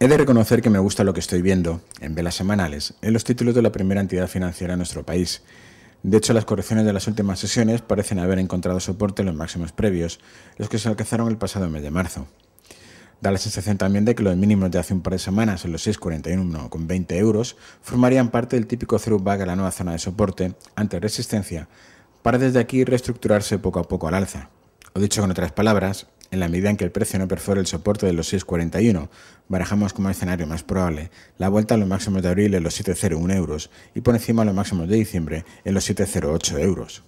He de reconocer que me gusta lo que estoy viendo en velas semanales, en los títulos de la primera entidad financiera de nuestro país. De hecho, las correcciones de las últimas sesiones parecen haber encontrado soporte en los máximos previos, los que se alcanzaron el pasado mes de marzo. Da la sensación también de que los mínimos de hace un par de semanas, en los 6,41 con 20 euros, formarían parte del típico throwback a la nueva zona de soporte ante resistencia, para desde aquí reestructurarse poco a poco al alza. O dicho con otras palabras, en la medida en que el precio no perfora el soporte de los 6,41. Barajamos como escenario más probable la vuelta a los máximos de abril en los 7,01 euros y por encima a los máximos de diciembre en los 7,08 euros.